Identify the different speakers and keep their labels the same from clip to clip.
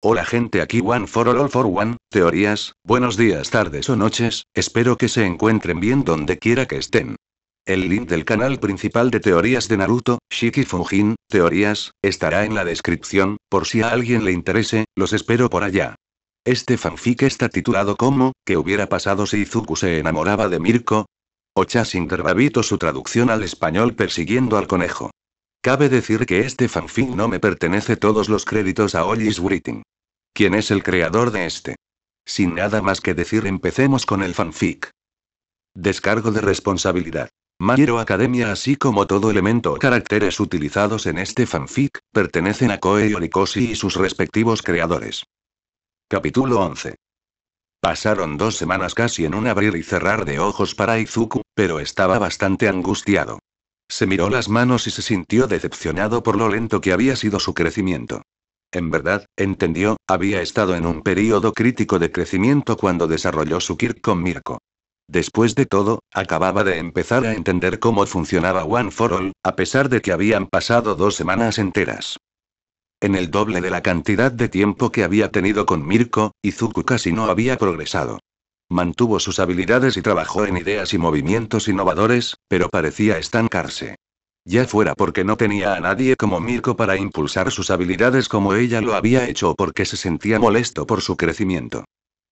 Speaker 1: Hola gente aquí One for All for One, teorías, buenos días, tardes o noches, espero que se encuentren bien donde quiera que estén. El link del canal principal de teorías de Naruto, Shiki Fujin, teorías, estará en la descripción, por si a alguien le interese, los espero por allá. Este fanfic está titulado como, ¿qué hubiera pasado si Izuku se enamoraba de Mirko? Ochas interbabito su traducción al español persiguiendo al conejo. Cabe decir que este fanfic no me pertenece todos los créditos a Ollis Writing. ¿Quién es el creador de este? Sin nada más que decir, empecemos con el fanfic. Descargo de responsabilidad. Mayero Academia así como todo elemento o caracteres utilizados en este fanfic, pertenecen a Koei Orikoshi y sus respectivos creadores. Capítulo 11. Pasaron dos semanas casi en un abrir y cerrar de ojos para Izuku, pero estaba bastante angustiado. Se miró las manos y se sintió decepcionado por lo lento que había sido su crecimiento. En verdad, entendió, había estado en un período crítico de crecimiento cuando desarrolló su Kirk con Mirko. Después de todo, acababa de empezar a entender cómo funcionaba One for All, a pesar de que habían pasado dos semanas enteras. En el doble de la cantidad de tiempo que había tenido con Mirko, Izuku casi no había progresado. Mantuvo sus habilidades y trabajó en ideas y movimientos innovadores, pero parecía estancarse. Ya fuera porque no tenía a nadie como Mirko para impulsar sus habilidades como ella lo había hecho o porque se sentía molesto por su crecimiento.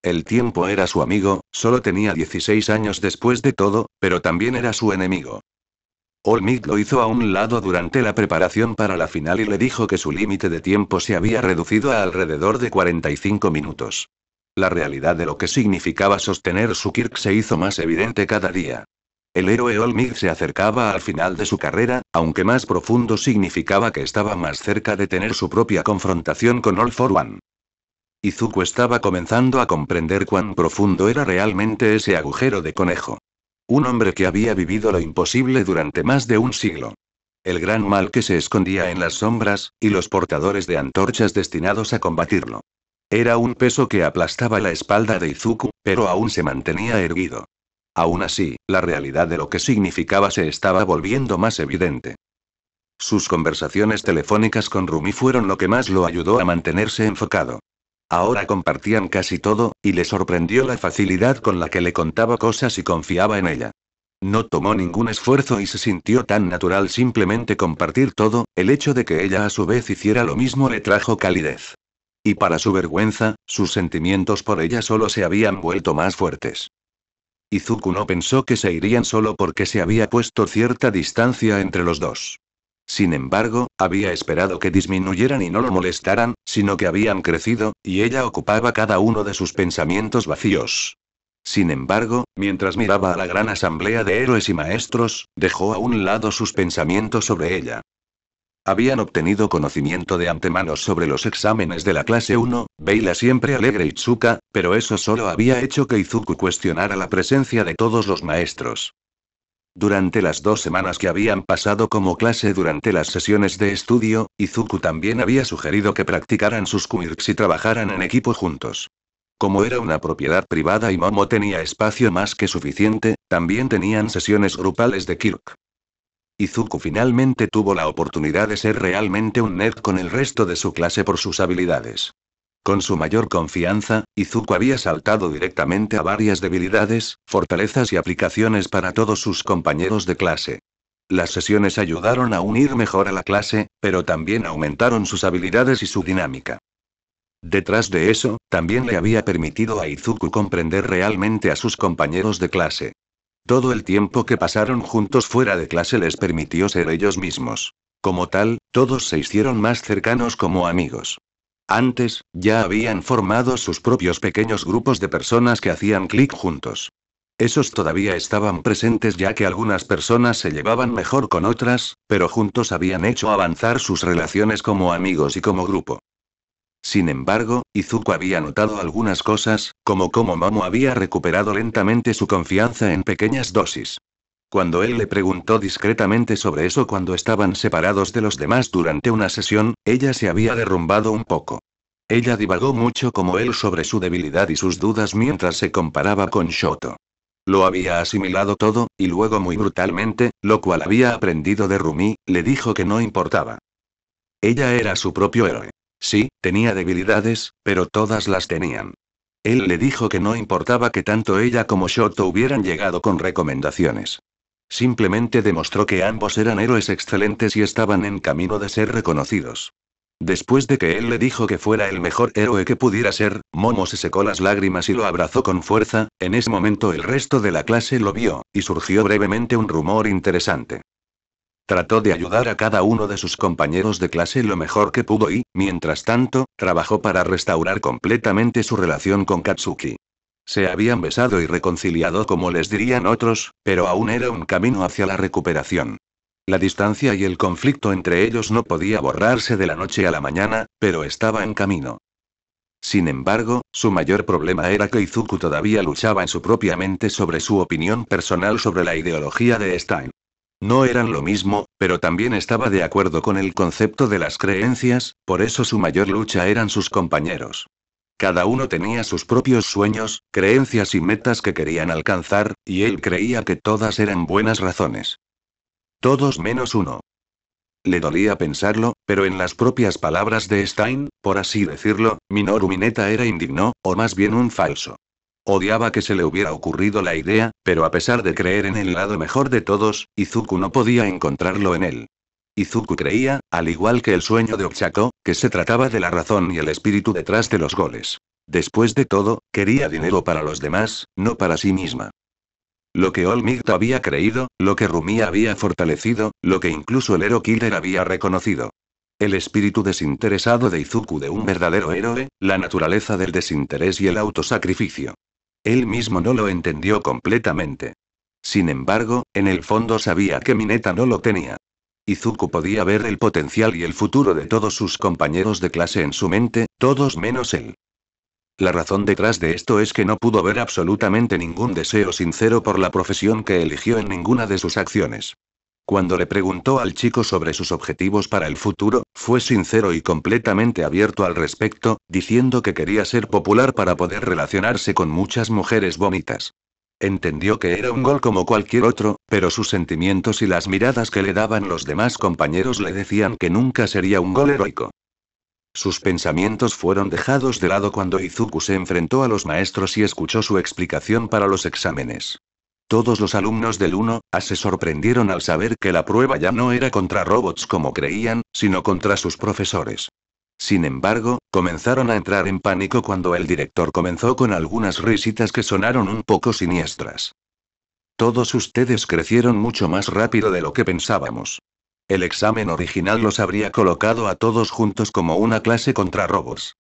Speaker 1: El tiempo era su amigo, solo tenía 16 años después de todo, pero también era su enemigo. Olmik lo hizo a un lado durante la preparación para la final y le dijo que su límite de tiempo se había reducido a alrededor de 45 minutos. La realidad de lo que significaba sostener su Kirk se hizo más evidente cada día. El héroe Olmig se acercaba al final de su carrera, aunque más profundo significaba que estaba más cerca de tener su propia confrontación con All for One. Izuku estaba comenzando a comprender cuán profundo era realmente ese agujero de conejo. Un hombre que había vivido lo imposible durante más de un siglo. El gran mal que se escondía en las sombras, y los portadores de antorchas destinados a combatirlo. Era un peso que aplastaba la espalda de Izuku, pero aún se mantenía erguido. Aún así, la realidad de lo que significaba se estaba volviendo más evidente. Sus conversaciones telefónicas con Rumi fueron lo que más lo ayudó a mantenerse enfocado. Ahora compartían casi todo, y le sorprendió la facilidad con la que le contaba cosas y confiaba en ella. No tomó ningún esfuerzo y se sintió tan natural simplemente compartir todo, el hecho de que ella a su vez hiciera lo mismo le trajo calidez. Y para su vergüenza, sus sentimientos por ella solo se habían vuelto más fuertes. Izuku no pensó que se irían solo porque se había puesto cierta distancia entre los dos. Sin embargo, había esperado que disminuyeran y no lo molestaran, sino que habían crecido, y ella ocupaba cada uno de sus pensamientos vacíos. Sin embargo, mientras miraba a la gran asamblea de héroes y maestros, dejó a un lado sus pensamientos sobre ella. Habían obtenido conocimiento de antemano sobre los exámenes de la clase 1, Baila siempre alegre y tsuka, pero eso solo había hecho que Izuku cuestionara la presencia de todos los maestros. Durante las dos semanas que habían pasado como clase durante las sesiones de estudio, Izuku también había sugerido que practicaran sus quirks y trabajaran en equipo juntos. Como era una propiedad privada y Momo tenía espacio más que suficiente, también tenían sesiones grupales de Kirk. Izuku finalmente tuvo la oportunidad de ser realmente un nerd con el resto de su clase por sus habilidades. Con su mayor confianza, Izuku había saltado directamente a varias debilidades, fortalezas y aplicaciones para todos sus compañeros de clase. Las sesiones ayudaron a unir mejor a la clase, pero también aumentaron sus habilidades y su dinámica. Detrás de eso, también le había permitido a Izuku comprender realmente a sus compañeros de clase. Todo el tiempo que pasaron juntos fuera de clase les permitió ser ellos mismos. Como tal, todos se hicieron más cercanos como amigos. Antes, ya habían formado sus propios pequeños grupos de personas que hacían clic juntos. Esos todavía estaban presentes ya que algunas personas se llevaban mejor con otras, pero juntos habían hecho avanzar sus relaciones como amigos y como grupo. Sin embargo, Izuku había notado algunas cosas, como cómo Momo había recuperado lentamente su confianza en pequeñas dosis. Cuando él le preguntó discretamente sobre eso cuando estaban separados de los demás durante una sesión, ella se había derrumbado un poco. Ella divagó mucho como él sobre su debilidad y sus dudas mientras se comparaba con Shoto. Lo había asimilado todo, y luego muy brutalmente, lo cual había aprendido de Rumi, le dijo que no importaba. Ella era su propio héroe. Sí, tenía debilidades, pero todas las tenían. Él le dijo que no importaba que tanto ella como Shoto hubieran llegado con recomendaciones. Simplemente demostró que ambos eran héroes excelentes y estaban en camino de ser reconocidos. Después de que él le dijo que fuera el mejor héroe que pudiera ser, Momo se secó las lágrimas y lo abrazó con fuerza, en ese momento el resto de la clase lo vio, y surgió brevemente un rumor interesante. Trató de ayudar a cada uno de sus compañeros de clase lo mejor que pudo y, mientras tanto, trabajó para restaurar completamente su relación con Katsuki. Se habían besado y reconciliado como les dirían otros, pero aún era un camino hacia la recuperación. La distancia y el conflicto entre ellos no podía borrarse de la noche a la mañana, pero estaba en camino. Sin embargo, su mayor problema era que Izuku todavía luchaba en su propia mente sobre su opinión personal sobre la ideología de Stein. No eran lo mismo, pero también estaba de acuerdo con el concepto de las creencias, por eso su mayor lucha eran sus compañeros. Cada uno tenía sus propios sueños, creencias y metas que querían alcanzar, y él creía que todas eran buenas razones. Todos menos uno. Le dolía pensarlo, pero en las propias palabras de Stein, por así decirlo, Minoru Mineta era indigno, o más bien un falso. Odiaba que se le hubiera ocurrido la idea, pero a pesar de creer en el lado mejor de todos, Izuku no podía encontrarlo en él. Izuku creía, al igual que el sueño de Ochako, que se trataba de la razón y el espíritu detrás de los goles. Después de todo, quería dinero para los demás, no para sí misma. Lo que Might había creído, lo que Rumia había fortalecido, lo que incluso el héroe Killer había reconocido. El espíritu desinteresado de Izuku de un verdadero héroe, la naturaleza del desinterés y el autosacrificio. Él mismo no lo entendió completamente. Sin embargo, en el fondo sabía que Mineta no lo tenía. Izuku podía ver el potencial y el futuro de todos sus compañeros de clase en su mente, todos menos él. La razón detrás de esto es que no pudo ver absolutamente ningún deseo sincero por la profesión que eligió en ninguna de sus acciones. Cuando le preguntó al chico sobre sus objetivos para el futuro, fue sincero y completamente abierto al respecto, diciendo que quería ser popular para poder relacionarse con muchas mujeres bonitas. Entendió que era un gol como cualquier otro, pero sus sentimientos y las miradas que le daban los demás compañeros le decían que nunca sería un gol heroico. Sus pensamientos fueron dejados de lado cuando Izuku se enfrentó a los maestros y escuchó su explicación para los exámenes. Todos los alumnos del 1A se sorprendieron al saber que la prueba ya no era contra robots como creían, sino contra sus profesores. Sin embargo, comenzaron a entrar en pánico cuando el director comenzó con algunas risitas que sonaron un poco siniestras. Todos ustedes crecieron mucho más rápido de lo que pensábamos. El examen original los habría colocado a todos juntos como una clase contra robots.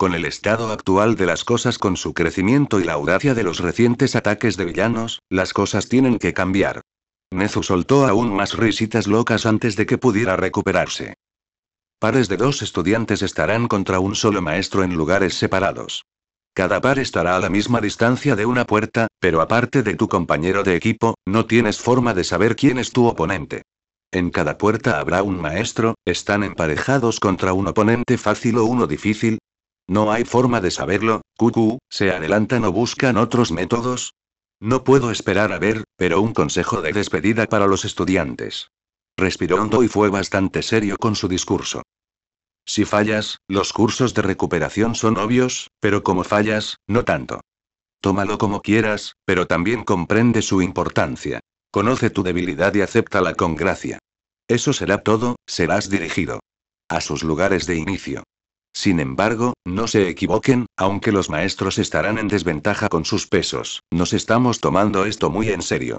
Speaker 1: Con el estado actual de las cosas, con su crecimiento y la audacia de los recientes ataques de villanos, las cosas tienen que cambiar. Nezu soltó aún más risitas locas antes de que pudiera recuperarse. Pares de dos estudiantes estarán contra un solo maestro en lugares separados. Cada par estará a la misma distancia de una puerta, pero aparte de tu compañero de equipo, no tienes forma de saber quién es tu oponente. En cada puerta habrá un maestro, están emparejados contra un oponente fácil o uno difícil, no hay forma de saberlo, Cucu, ¿se adelantan o buscan otros métodos? No puedo esperar a ver, pero un consejo de despedida para los estudiantes. Respiró hondo y fue bastante serio con su discurso. Si fallas, los cursos de recuperación son obvios, pero como fallas, no tanto. Tómalo como quieras, pero también comprende su importancia. Conoce tu debilidad y acéptala con gracia. Eso será todo, serás dirigido. A sus lugares de inicio. Sin embargo, no se equivoquen, aunque los maestros estarán en desventaja con sus pesos, nos estamos tomando esto muy en serio.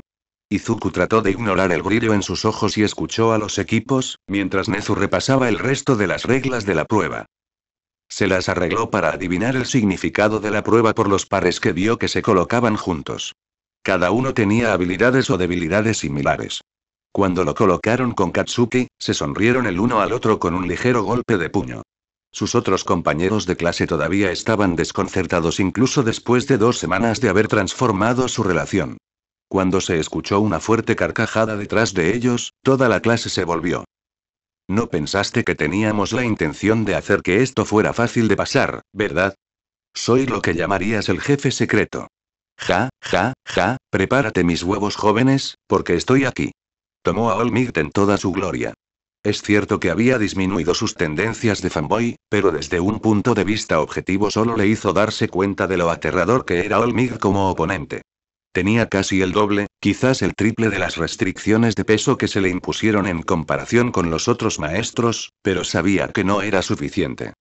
Speaker 1: Izuku trató de ignorar el brillo en sus ojos y escuchó a los equipos, mientras Nezu repasaba el resto de las reglas de la prueba. Se las arregló para adivinar el significado de la prueba por los pares que vio que se colocaban juntos. Cada uno tenía habilidades o debilidades similares. Cuando lo colocaron con Katsuki, se sonrieron el uno al otro con un ligero golpe de puño. Sus otros compañeros de clase todavía estaban desconcertados incluso después de dos semanas de haber transformado su relación. Cuando se escuchó una fuerte carcajada detrás de ellos, toda la clase se volvió. No pensaste que teníamos la intención de hacer que esto fuera fácil de pasar, ¿verdad? Soy lo que llamarías el jefe secreto. Ja, ja, ja, prepárate mis huevos jóvenes, porque estoy aquí. Tomó a Olmigt en toda su gloria. Es cierto que había disminuido sus tendencias de fanboy, pero desde un punto de vista objetivo solo le hizo darse cuenta de lo aterrador que era Olmig como oponente. Tenía casi el doble, quizás el triple de las restricciones de peso que se le impusieron en comparación con los otros maestros, pero sabía que no era suficiente.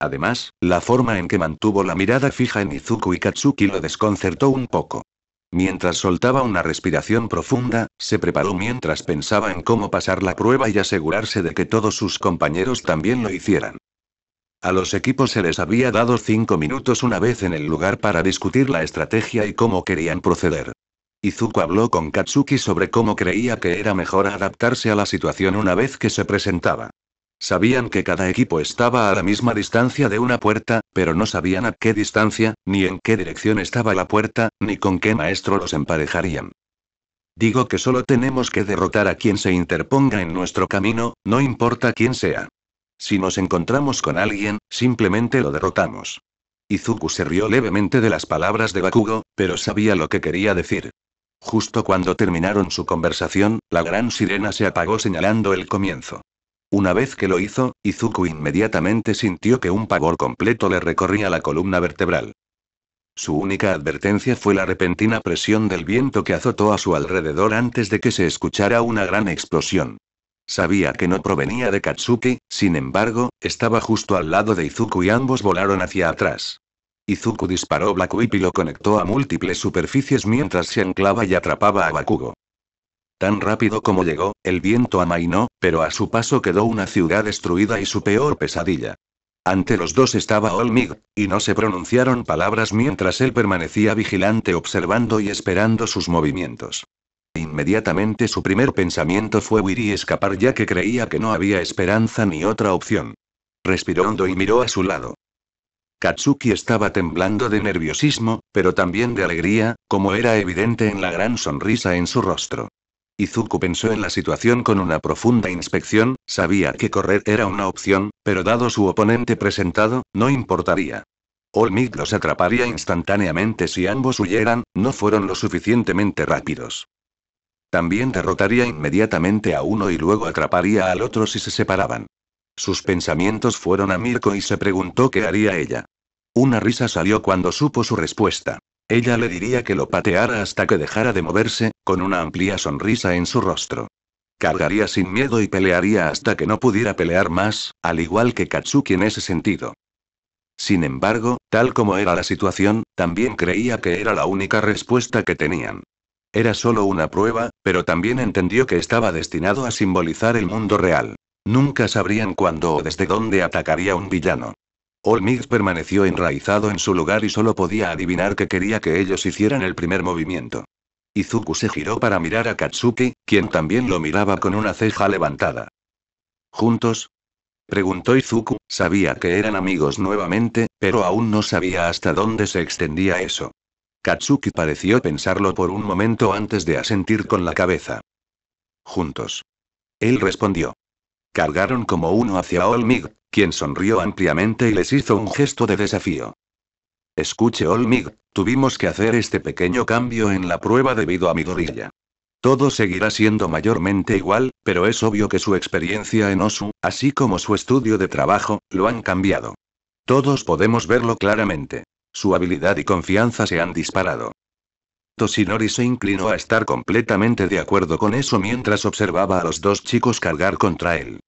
Speaker 1: Además, la forma en que mantuvo la mirada fija en Izuku y Katsuki lo desconcertó un poco. Mientras soltaba una respiración profunda, se preparó mientras pensaba en cómo pasar la prueba y asegurarse de que todos sus compañeros también lo hicieran. A los equipos se les había dado cinco minutos una vez en el lugar para discutir la estrategia y cómo querían proceder. Izuku habló con Katsuki sobre cómo creía que era mejor adaptarse a la situación una vez que se presentaba. Sabían que cada equipo estaba a la misma distancia de una puerta, pero no sabían a qué distancia, ni en qué dirección estaba la puerta, ni con qué maestro los emparejarían. Digo que solo tenemos que derrotar a quien se interponga en nuestro camino, no importa quién sea. Si nos encontramos con alguien, simplemente lo derrotamos. Izuku se rió levemente de las palabras de Bakugo, pero sabía lo que quería decir. Justo cuando terminaron su conversación, la gran sirena se apagó señalando el comienzo. Una vez que lo hizo, Izuku inmediatamente sintió que un pavor completo le recorría la columna vertebral. Su única advertencia fue la repentina presión del viento que azotó a su alrededor antes de que se escuchara una gran explosión. Sabía que no provenía de Katsuki, sin embargo, estaba justo al lado de Izuku y ambos volaron hacia atrás. Izuku disparó Black Whip y lo conectó a múltiples superficies mientras se anclaba y atrapaba a Bakugo. Tan rápido como llegó, el viento amainó, pero a su paso quedó una ciudad destruida y su peor pesadilla. Ante los dos estaba Olmig, y no se pronunciaron palabras mientras él permanecía vigilante observando y esperando sus movimientos. Inmediatamente su primer pensamiento fue huir y escapar ya que creía que no había esperanza ni otra opción. Respiró hondo y miró a su lado. Katsuki estaba temblando de nerviosismo, pero también de alegría, como era evidente en la gran sonrisa en su rostro. Izuku pensó en la situación con una profunda inspección, sabía que correr era una opción, pero dado su oponente presentado, no importaría. Olmig los atraparía instantáneamente si ambos huyeran, no fueron lo suficientemente rápidos. También derrotaría inmediatamente a uno y luego atraparía al otro si se separaban. Sus pensamientos fueron a Mirko y se preguntó qué haría ella. Una risa salió cuando supo su respuesta. Ella le diría que lo pateara hasta que dejara de moverse, con una amplia sonrisa en su rostro. Cargaría sin miedo y pelearía hasta que no pudiera pelear más, al igual que Katsuki en ese sentido. Sin embargo, tal como era la situación, también creía que era la única respuesta que tenían. Era solo una prueba, pero también entendió que estaba destinado a simbolizar el mundo real. Nunca sabrían cuándo o desde dónde atacaría un villano. Olmig permaneció enraizado en su lugar y solo podía adivinar que quería que ellos hicieran el primer movimiento. Izuku se giró para mirar a Katsuki, quien también lo miraba con una ceja levantada. ¿Juntos? Preguntó Izuku, sabía que eran amigos nuevamente, pero aún no sabía hasta dónde se extendía eso. Katsuki pareció pensarlo por un momento antes de asentir con la cabeza. Juntos. Él respondió. Cargaron como uno hacia Olmig, quien sonrió ampliamente y les hizo un gesto de desafío. Escuche Olmig, tuvimos que hacer este pequeño cambio en la prueba debido a mi gorilla. Todo seguirá siendo mayormente igual, pero es obvio que su experiencia en OSU, así como su estudio de trabajo, lo han cambiado. Todos podemos verlo claramente. Su habilidad y confianza se han disparado. Sinori se inclinó a estar completamente de acuerdo con eso mientras observaba a los dos chicos cargar contra él.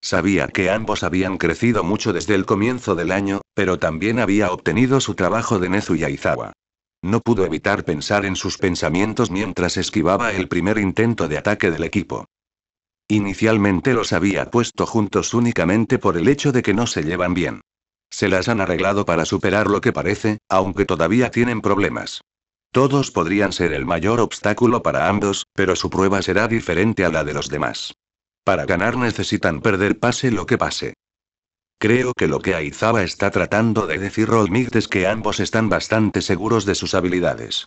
Speaker 1: Sabía que ambos habían crecido mucho desde el comienzo del año, pero también había obtenido su trabajo de Nezu y Aizawa. No pudo evitar pensar en sus pensamientos mientras esquivaba el primer intento de ataque del equipo. Inicialmente los había puesto juntos únicamente por el hecho de que no se llevan bien. Se las han arreglado para superar lo que parece, aunque todavía tienen problemas. Todos podrían ser el mayor obstáculo para ambos, pero su prueba será diferente a la de los demás. Para ganar necesitan perder pase lo que pase. Creo que lo que Aizaba está tratando de decir Rodmig es que ambos están bastante seguros de sus habilidades.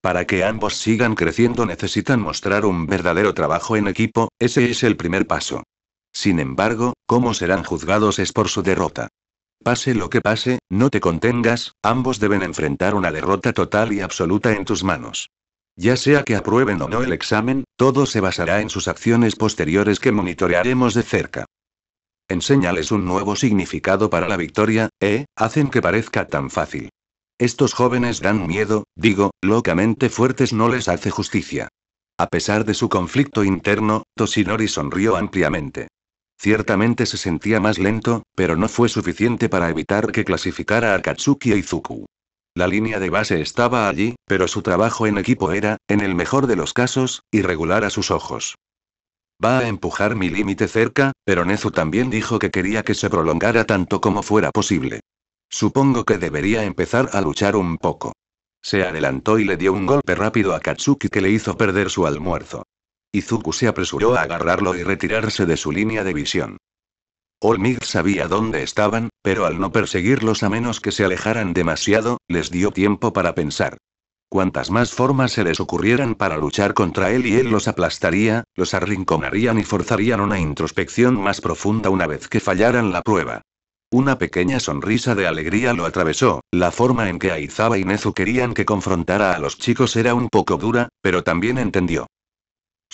Speaker 1: Para que ambos sigan creciendo necesitan mostrar un verdadero trabajo en equipo, ese es el primer paso. Sin embargo, cómo serán juzgados es por su derrota. Pase lo que pase, no te contengas, ambos deben enfrentar una derrota total y absoluta en tus manos. Ya sea que aprueben o no el examen, todo se basará en sus acciones posteriores que monitorearemos de cerca. Enseñales un nuevo significado para la victoria, ¿eh? Hacen que parezca tan fácil. Estos jóvenes dan miedo, digo, locamente fuertes no les hace justicia. A pesar de su conflicto interno, Toshinori sonrió ampliamente. Ciertamente se sentía más lento, pero no fue suficiente para evitar que clasificara a Katsuki e Izuku. La línea de base estaba allí, pero su trabajo en equipo era, en el mejor de los casos, irregular a sus ojos. Va a empujar mi límite cerca, pero Nezu también dijo que quería que se prolongara tanto como fuera posible. Supongo que debería empezar a luchar un poco. Se adelantó y le dio un golpe rápido a Katsuki que le hizo perder su almuerzo. Izuku se apresuró a agarrarlo y retirarse de su línea de visión. Olmig sabía dónde estaban, pero al no perseguirlos a menos que se alejaran demasiado, les dio tiempo para pensar. Cuantas más formas se les ocurrieran para luchar contra él y él los aplastaría, los arrinconarían y forzarían una introspección más profunda una vez que fallaran la prueba. Una pequeña sonrisa de alegría lo atravesó, la forma en que Aizawa y Nezu querían que confrontara a los chicos era un poco dura, pero también entendió.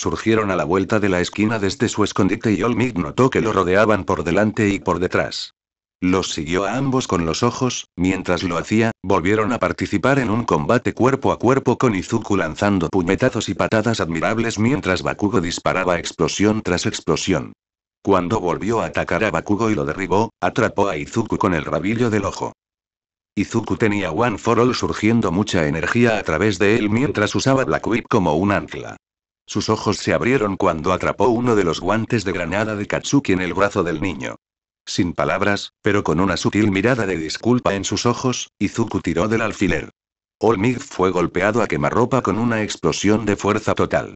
Speaker 1: Surgieron a la vuelta de la esquina desde su escondite y Olmig notó que lo rodeaban por delante y por detrás. Los siguió a ambos con los ojos, mientras lo hacía, volvieron a participar en un combate cuerpo a cuerpo con Izuku lanzando puñetazos y patadas admirables mientras Bakugo disparaba explosión tras explosión. Cuando volvió a atacar a Bakugo y lo derribó, atrapó a Izuku con el rabillo del ojo. Izuku tenía One for All surgiendo mucha energía a través de él mientras usaba Black Whip como un ancla. Sus ojos se abrieron cuando atrapó uno de los guantes de granada de Katsuki en el brazo del niño. Sin palabras, pero con una sutil mirada de disculpa en sus ojos, Izuku tiró del alfiler. Olmig fue golpeado a quemarropa con una explosión de fuerza total.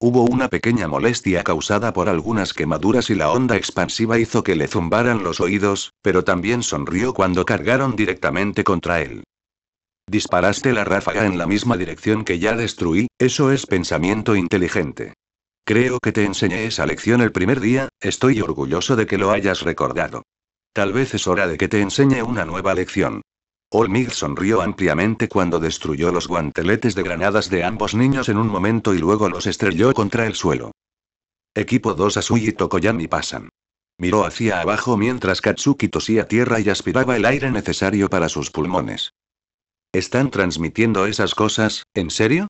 Speaker 1: Hubo una pequeña molestia causada por algunas quemaduras y la onda expansiva hizo que le zumbaran los oídos, pero también sonrió cuando cargaron directamente contra él. Disparaste la ráfaga en la misma dirección que ya destruí, eso es pensamiento inteligente. Creo que te enseñé esa lección el primer día, estoy orgulloso de que lo hayas recordado. Tal vez es hora de que te enseñe una nueva lección. Olmig sonrió ampliamente cuando destruyó los guanteletes de granadas de ambos niños en un momento y luego los estrelló contra el suelo. Equipo 2 Asui y Tokoyami pasan. Miró hacia abajo mientras Katsuki tosía tierra y aspiraba el aire necesario para sus pulmones. ¿Están transmitiendo esas cosas, en serio?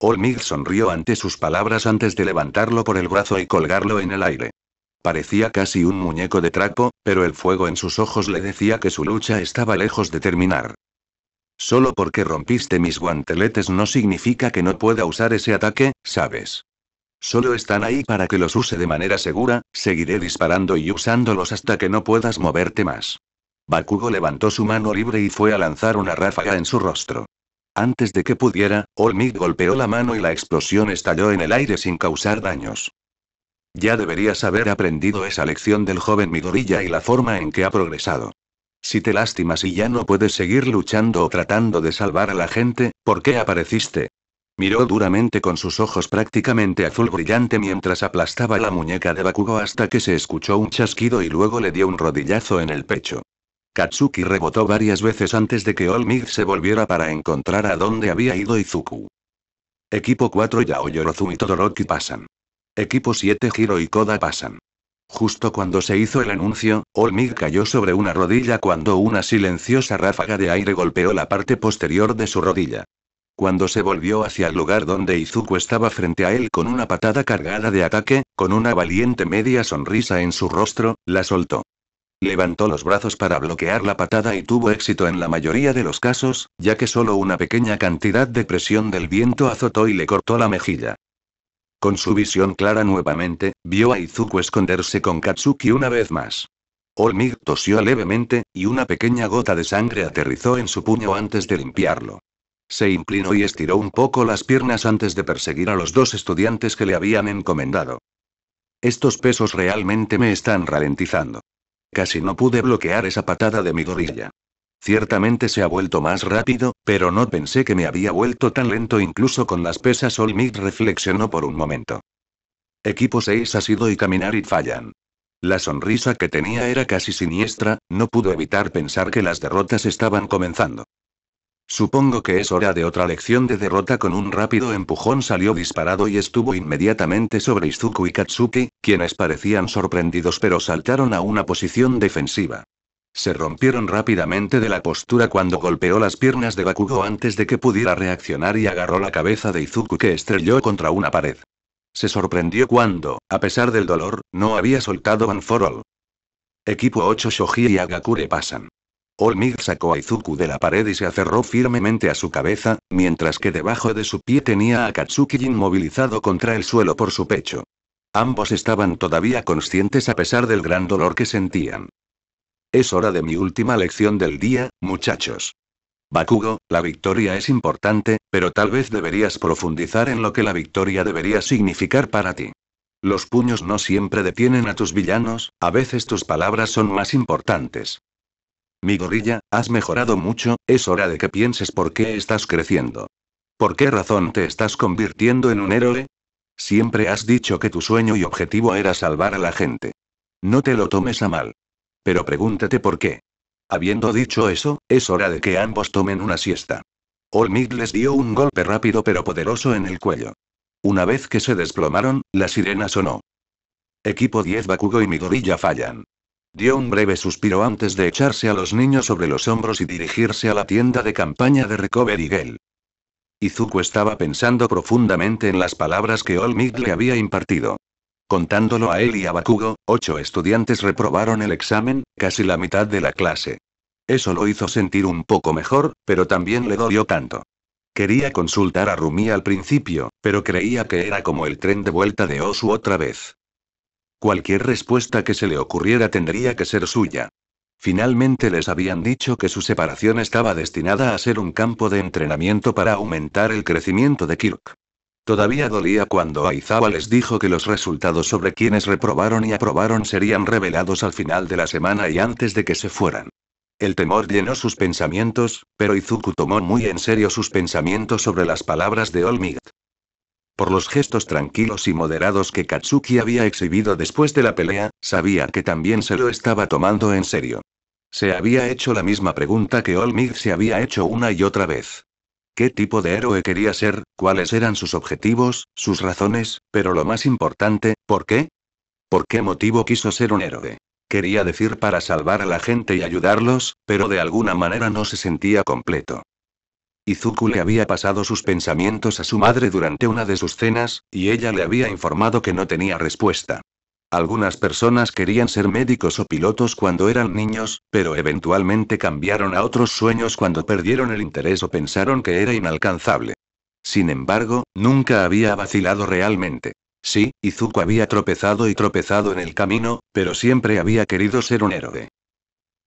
Speaker 1: Olmig sonrió ante sus palabras antes de levantarlo por el brazo y colgarlo en el aire. Parecía casi un muñeco de trapo, pero el fuego en sus ojos le decía que su lucha estaba lejos de terminar. Solo porque rompiste mis guanteletes no significa que no pueda usar ese ataque, ¿sabes? Solo están ahí para que los use de manera segura, seguiré disparando y usándolos hasta que no puedas moverte más. Bakugo levantó su mano libre y fue a lanzar una ráfaga en su rostro. Antes de que pudiera, Olmig golpeó la mano y la explosión estalló en el aire sin causar daños. Ya deberías haber aprendido esa lección del joven Midorilla y la forma en que ha progresado. Si te lastimas y ya no puedes seguir luchando o tratando de salvar a la gente, ¿por qué apareciste? Miró duramente con sus ojos prácticamente azul brillante mientras aplastaba la muñeca de Bakugo hasta que se escuchó un chasquido y luego le dio un rodillazo en el pecho. Katsuki rebotó varias veces antes de que Olmid se volviera para encontrar a dónde había ido Izuku. Equipo 4 Yao Yorozu y Todoroki pasan. Equipo 7 Hiro y Koda pasan. Justo cuando se hizo el anuncio, Olmig cayó sobre una rodilla cuando una silenciosa ráfaga de aire golpeó la parte posterior de su rodilla. Cuando se volvió hacia el lugar donde Izuku estaba frente a él con una patada cargada de ataque, con una valiente media sonrisa en su rostro, la soltó. Levantó los brazos para bloquear la patada y tuvo éxito en la mayoría de los casos, ya que solo una pequeña cantidad de presión del viento azotó y le cortó la mejilla. Con su visión clara nuevamente, vio a Izuku esconderse con Katsuki una vez más. Olmig tosió levemente, y una pequeña gota de sangre aterrizó en su puño antes de limpiarlo. Se inclinó y estiró un poco las piernas antes de perseguir a los dos estudiantes que le habían encomendado. Estos pesos realmente me están ralentizando. Casi no pude bloquear esa patada de mi gorilla. Ciertamente se ha vuelto más rápido, pero no pensé que me había vuelto tan lento incluso con las pesas. Olmid reflexionó por un momento. Equipo 6 ha sido y caminar y fallan. La sonrisa que tenía era casi siniestra, no pudo evitar pensar que las derrotas estaban comenzando. Supongo que es hora de otra lección de derrota. Con un rápido empujón salió disparado y estuvo inmediatamente sobre Izuku y Katsuki, quienes parecían sorprendidos pero saltaron a una posición defensiva. Se rompieron rápidamente de la postura cuando golpeó las piernas de Bakugo antes de que pudiera reaccionar y agarró la cabeza de Izuku que estrelló contra una pared. Se sorprendió cuando, a pesar del dolor, no había soltado One for All. Equipo 8 Shoji y Agakure pasan. Olmig sacó a Izuku de la pared y se aferró firmemente a su cabeza, mientras que debajo de su pie tenía a Katsuki inmovilizado contra el suelo por su pecho. Ambos estaban todavía conscientes a pesar del gran dolor que sentían. Es hora de mi última lección del día, muchachos. Bakugo, la victoria es importante, pero tal vez deberías profundizar en lo que la victoria debería significar para ti. Los puños no siempre detienen a tus villanos, a veces tus palabras son más importantes. Mi gorilla, has mejorado mucho, es hora de que pienses por qué estás creciendo. ¿Por qué razón te estás convirtiendo en un héroe? Siempre has dicho que tu sueño y objetivo era salvar a la gente. No te lo tomes a mal. Pero pregúntate por qué. Habiendo dicho eso, es hora de que ambos tomen una siesta. Olmig les dio un golpe rápido pero poderoso en el cuello. Una vez que se desplomaron, la sirena sonó. Equipo 10 Bakugo y mi gorilla fallan. Dio un breve suspiro antes de echarse a los niños sobre los hombros y dirigirse a la tienda de campaña de Recovery Girl. Izuku estaba pensando profundamente en las palabras que Olmid le había impartido. Contándolo a él y a Bakugo, ocho estudiantes reprobaron el examen, casi la mitad de la clase. Eso lo hizo sentir un poco mejor, pero también le dolió tanto. Quería consultar a Rumi al principio, pero creía que era como el tren de vuelta de Osu otra vez. Cualquier respuesta que se le ocurriera tendría que ser suya. Finalmente les habían dicho que su separación estaba destinada a ser un campo de entrenamiento para aumentar el crecimiento de Kirk. Todavía dolía cuando Aizawa les dijo que los resultados sobre quienes reprobaron y aprobaron serían revelados al final de la semana y antes de que se fueran. El temor llenó sus pensamientos, pero Izuku tomó muy en serio sus pensamientos sobre las palabras de Olmigat. Por los gestos tranquilos y moderados que Katsuki había exhibido después de la pelea, sabía que también se lo estaba tomando en serio. Se había hecho la misma pregunta que All se había hecho una y otra vez. ¿Qué tipo de héroe quería ser? ¿Cuáles eran sus objetivos, sus razones? Pero lo más importante, ¿por qué? ¿Por qué motivo quiso ser un héroe? Quería decir para salvar a la gente y ayudarlos, pero de alguna manera no se sentía completo. Izuku le había pasado sus pensamientos a su madre durante una de sus cenas, y ella le había informado que no tenía respuesta. Algunas personas querían ser médicos o pilotos cuando eran niños, pero eventualmente cambiaron a otros sueños cuando perdieron el interés o pensaron que era inalcanzable. Sin embargo, nunca había vacilado realmente. Sí, Izuku había tropezado y tropezado en el camino, pero siempre había querido ser un héroe.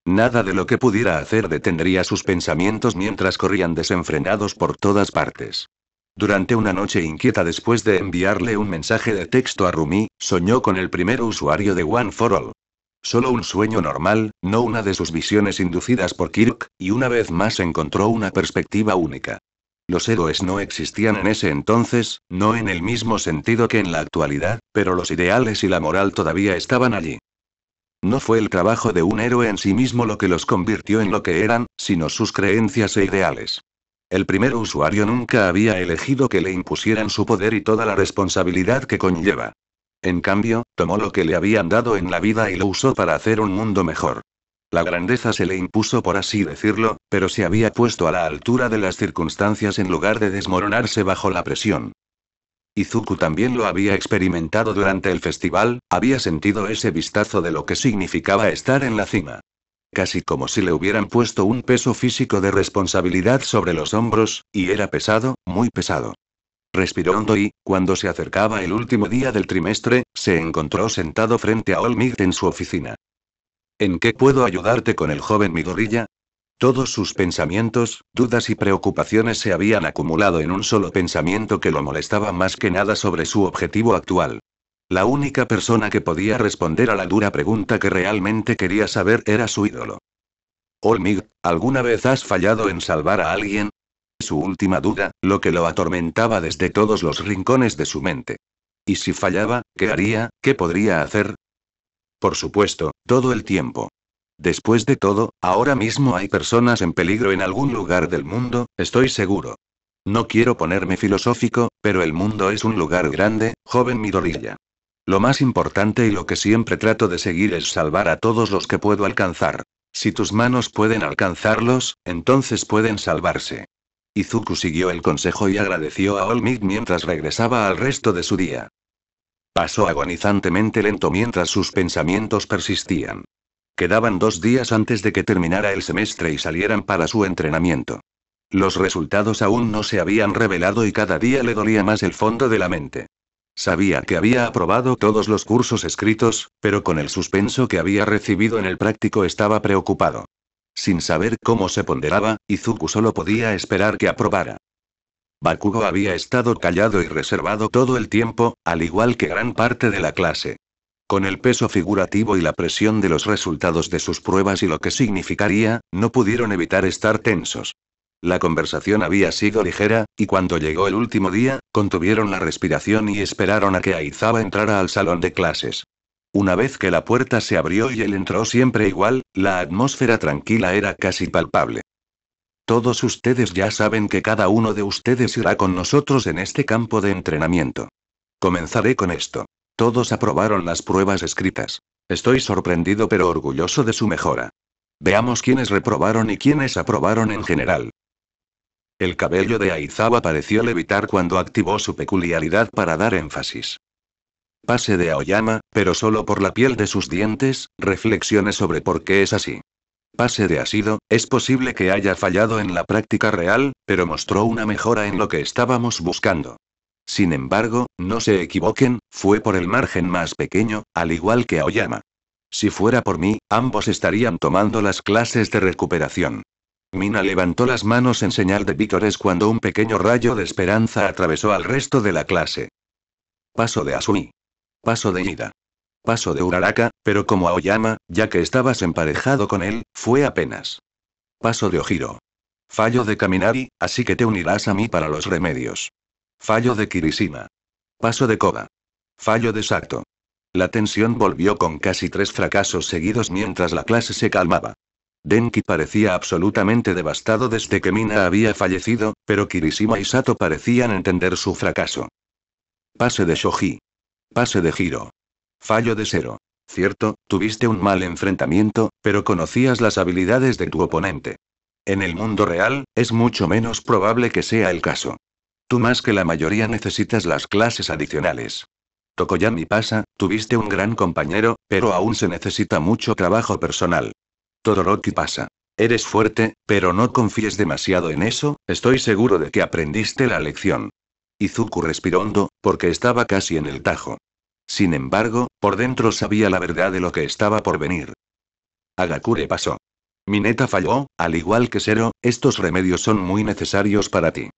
Speaker 1: Nada de lo que pudiera hacer detendría sus pensamientos mientras corrían desenfrenados por todas partes. Durante una noche inquieta después de enviarle un mensaje de texto a Rumi, soñó con el primer usuario de One for All. Solo un sueño normal, no una de sus visiones inducidas por Kirk, y una vez más encontró una perspectiva única. Los héroes no existían en ese entonces, no en el mismo sentido que en la actualidad, pero los ideales y la moral todavía estaban allí. No fue el trabajo de un héroe en sí mismo lo que los convirtió en lo que eran, sino sus creencias e ideales. El primer usuario nunca había elegido que le impusieran su poder y toda la responsabilidad que conlleva. En cambio, tomó lo que le habían dado en la vida y lo usó para hacer un mundo mejor. La grandeza se le impuso por así decirlo, pero se había puesto a la altura de las circunstancias en lugar de desmoronarse bajo la presión. Izuku también lo había experimentado durante el festival, había sentido ese vistazo de lo que significaba estar en la cima. Casi como si le hubieran puesto un peso físico de responsabilidad sobre los hombros, y era pesado, muy pesado. Respiró hondo y, cuando se acercaba el último día del trimestre, se encontró sentado frente a Olmigt en su oficina. ¿En qué puedo ayudarte con el joven Midorilla? Todos sus pensamientos, dudas y preocupaciones se habían acumulado en un solo pensamiento que lo molestaba más que nada sobre su objetivo actual. La única persona que podía responder a la dura pregunta que realmente quería saber era su ídolo. Olmig, ¿alguna vez has fallado en salvar a alguien? Su última duda, lo que lo atormentaba desde todos los rincones de su mente. ¿Y si fallaba, qué haría, qué podría hacer? Por supuesto, todo el tiempo. Después de todo, ahora mismo hay personas en peligro en algún lugar del mundo, estoy seguro. No quiero ponerme filosófico, pero el mundo es un lugar grande, joven Midorilla. Lo más importante y lo que siempre trato de seguir es salvar a todos los que puedo alcanzar. Si tus manos pueden alcanzarlos, entonces pueden salvarse. Izuku siguió el consejo y agradeció a Olmig mientras regresaba al resto de su día. Pasó agonizantemente lento mientras sus pensamientos persistían. Quedaban dos días antes de que terminara el semestre y salieran para su entrenamiento. Los resultados aún no se habían revelado y cada día le dolía más el fondo de la mente. Sabía que había aprobado todos los cursos escritos, pero con el suspenso que había recibido en el práctico estaba preocupado. Sin saber cómo se ponderaba, Izuku solo podía esperar que aprobara. Bakugo había estado callado y reservado todo el tiempo, al igual que gran parte de la clase. Con el peso figurativo y la presión de los resultados de sus pruebas y lo que significaría, no pudieron evitar estar tensos. La conversación había sido ligera, y cuando llegó el último día, contuvieron la respiración y esperaron a que Aizaba entrara al salón de clases. Una vez que la puerta se abrió y él entró siempre igual, la atmósfera tranquila era casi palpable. Todos ustedes ya saben que cada uno de ustedes irá con nosotros en este campo de entrenamiento. Comenzaré con esto. Todos aprobaron las pruebas escritas. Estoy sorprendido pero orgulloso de su mejora. Veamos quiénes reprobaron y quiénes aprobaron en general. El cabello de Aizawa pareció levitar cuando activó su peculiaridad para dar énfasis. Pase de Aoyama, pero solo por la piel de sus dientes, reflexione sobre por qué es así. Pase de Asido, es posible que haya fallado en la práctica real, pero mostró una mejora en lo que estábamos buscando. Sin embargo, no se equivoquen, fue por el margen más pequeño, al igual que Aoyama. Si fuera por mí, ambos estarían tomando las clases de recuperación. Mina levantó las manos en señal de vítores cuando un pequeño rayo de esperanza atravesó al resto de la clase. Paso de Asumi. Paso de Ida. Paso de Uraraka, pero como Aoyama, ya que estabas emparejado con él, fue apenas. Paso de Ojiro. Fallo de Kaminari, así que te unirás a mí para los remedios. Fallo de Kirishima. Paso de Koba. Fallo de Sato. La tensión volvió con casi tres fracasos seguidos mientras la clase se calmaba. Denki parecía absolutamente devastado desde que Mina había fallecido, pero Kirishima y Sato parecían entender su fracaso. Pase de Shoji. Pase de Giro. Fallo de Cero. Cierto, tuviste un mal enfrentamiento, pero conocías las habilidades de tu oponente. En el mundo real, es mucho menos probable que sea el caso. Tú más que la mayoría necesitas las clases adicionales. Tokoyami pasa, tuviste un gran compañero, pero aún se necesita mucho trabajo personal. Todoroki pasa. Eres fuerte, pero no confíes demasiado en eso, estoy seguro de que aprendiste la lección. Izuku respiró hondo, porque estaba casi en el tajo. Sin embargo, por dentro sabía la verdad de lo que estaba por venir. Agakure pasó. Mineta falló, al igual que Sero, estos remedios son muy necesarios para ti.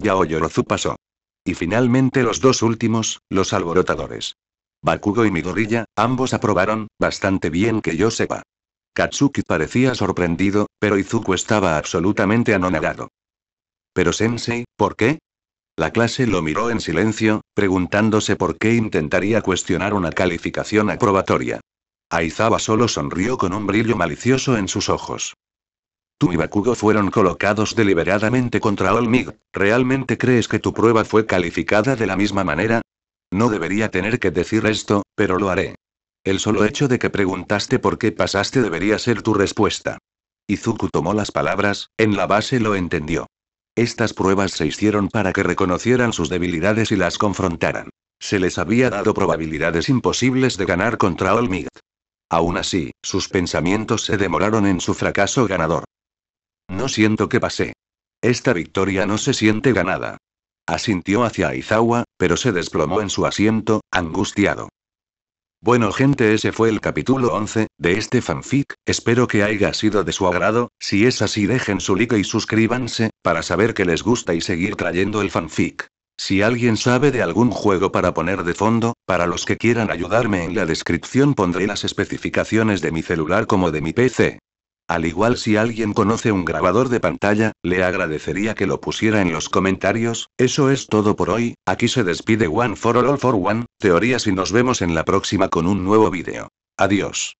Speaker 1: Yaoyorozu pasó. Y finalmente los dos últimos, los alborotadores. Bakugo y Midoriya, ambos aprobaron, bastante bien que yo sepa. Katsuki parecía sorprendido, pero Izuku estaba absolutamente anonadado. Pero Sensei, ¿por qué? La clase lo miró en silencio, preguntándose por qué intentaría cuestionar una calificación aprobatoria. Aizawa solo sonrió con un brillo malicioso en sus ojos. Tú y Bakugo fueron colocados deliberadamente contra Olmig. ¿Realmente crees que tu prueba fue calificada de la misma manera? No debería tener que decir esto, pero lo haré. El solo hecho de que preguntaste por qué pasaste debería ser tu respuesta. Izuku tomó las palabras, en la base lo entendió. Estas pruebas se hicieron para que reconocieran sus debilidades y las confrontaran. Se les había dado probabilidades imposibles de ganar contra Olmig. Aún así, sus pensamientos se demoraron en su fracaso ganador siento que pasé. Esta victoria no se siente ganada. Asintió hacia Aizawa, pero se desplomó en su asiento, angustiado. Bueno gente, ese fue el capítulo 11, de este fanfic, espero que haya sido de su agrado, si es así dejen su like y suscríbanse, para saber que les gusta y seguir trayendo el fanfic. Si alguien sabe de algún juego para poner de fondo, para los que quieran ayudarme en la descripción pondré las especificaciones de mi celular como de mi PC. Al igual si alguien conoce un grabador de pantalla, le agradecería que lo pusiera en los comentarios. Eso es todo por hoy, aquí se despide One for All, for One, teorías y nos vemos en la próxima con un nuevo vídeo. Adiós.